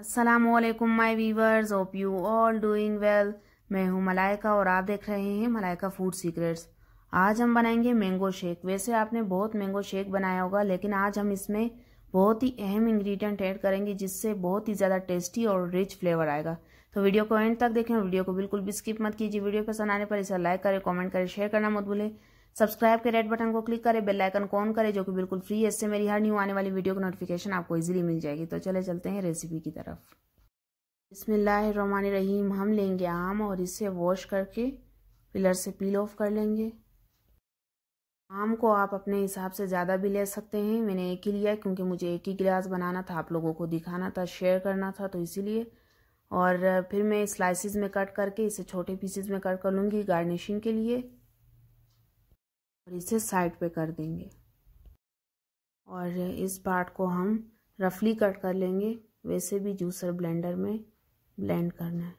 Aslam my viewers hope you all doing well मैं हूं मलाइका और आप देख रहे हैं मलाइका फूड सीक्रेट्स आज हम बनाएंगे मैंगो शेक वैसे आपने बहुत मैंगो शेक बनाया होगा लेकिन आज हम इसमें बहुत ही अहम इंग्रेडिएंट ऐड करेंगे जिससे बहुत ही ज़्यादा टेस्टी और रिच फ्लेवर आएगा तो वीडियो को एंड तक देखें वीडियो को बिल्कुल भी स्किप मत कीजिए वीडियो पसंद आने पर इसे लाइक करें कॉमेंट करें शेयर करना मत भूलें सब्सक्राइब के रेड बटन को क्लिक करें बेल आइकन को ऑन करें जो कि बिल्कुल फ्री है इससे मेरी हर न्यू आने वाली वीडियो की नोटिफिकेशन आपको इजीली मिल जाएगी तो चले चलते हैं रेसिपी की तरफ रहीम हम लेंगे आम और इसे वॉश करके पिलर से पील ऑफ कर लेंगे आम को आप अपने हिसाब से ज़्यादा भी ले सकते हैं मैंने एक ही लिया क्योंकि मुझे एक ही गिलास बनाना था आप लोगों को दिखाना था शेयर करना था तो इसीलिए और फिर मैं स्लाइसिस में कट करके इसे छोटे पीसेज में कट कर लूँगी गार्निशिंग के लिए और इसे साइड पे कर देंगे और इस पार्ट को हम रफली कट कर लेंगे वैसे भी जूसर ब्लेंडर में ब्लेंड करना है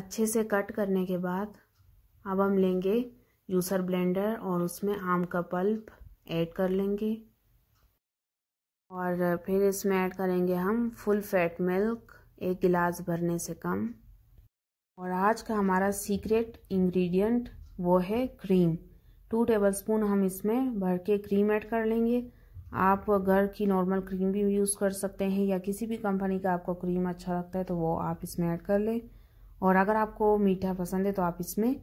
अच्छे से कट करने के बाद अब हम लेंगे जूसर ब्लेंडर और उसमें आम का पल्प ऐड कर लेंगे और फिर इसमें ऐड करेंगे हम फुल फैट मिल्क एक गिलास भरने से कम और आज का हमारा सीक्रेट इंग्रेडिएंट वो है क्रीम टू टेबलस्पून हम इसमें भर के क्रीम ऐड कर लेंगे आप घर की नॉर्मल क्रीम भी यूज़ कर सकते हैं या किसी भी कंपनी का आपको क्रीम अच्छा लगता है तो वो आप इसमें ऐड कर लें और अगर आपको मीठा पसंद है तो आप इसमें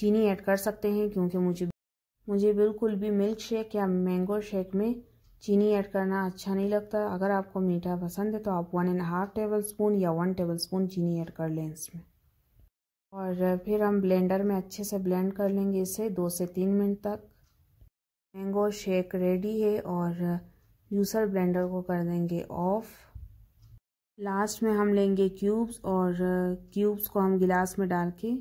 चीनी ऐड कर सकते हैं क्योंकि मुझे मुझे बिल्कुल भी मिल्क शेक या मैंगो शेक में चीनी ऐड करना अच्छा नहीं लगता अगर आपको मीठा पसंद है तो आप one and half table spoon या वन टेबल स्पून चीनी ऐड कर लें इसमें और फिर हम ब्लेंडर में अच्छे से ब्लेंड कर लेंगे इसे दो से तीन मिनट तक मैंगो शेक रेडी है और जूसर ब्लेंडर को कर देंगे ऑफ लास्ट में हम लेंगे क्यूब्स और क्यूब्स को हम गिलास में डाल के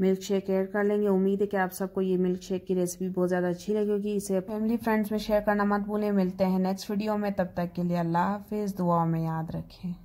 मिल्क शेक ऐड कर लेंगे उम्मीद है कि आप सबको ये मिल्क शेक की रेसिपी बहुत ज़्यादा अच्छी लगेगी इसे फैमिली फ्रेंड्स में शेयर करना मत भूलें मिलते हैं नेक्स्ट वीडियो में तब तक के लिए अल्लाह हाफिज़ दुआ में याद रखें